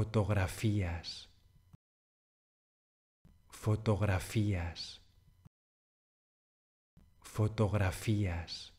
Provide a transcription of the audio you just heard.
fotografías, fotografías, fotografías.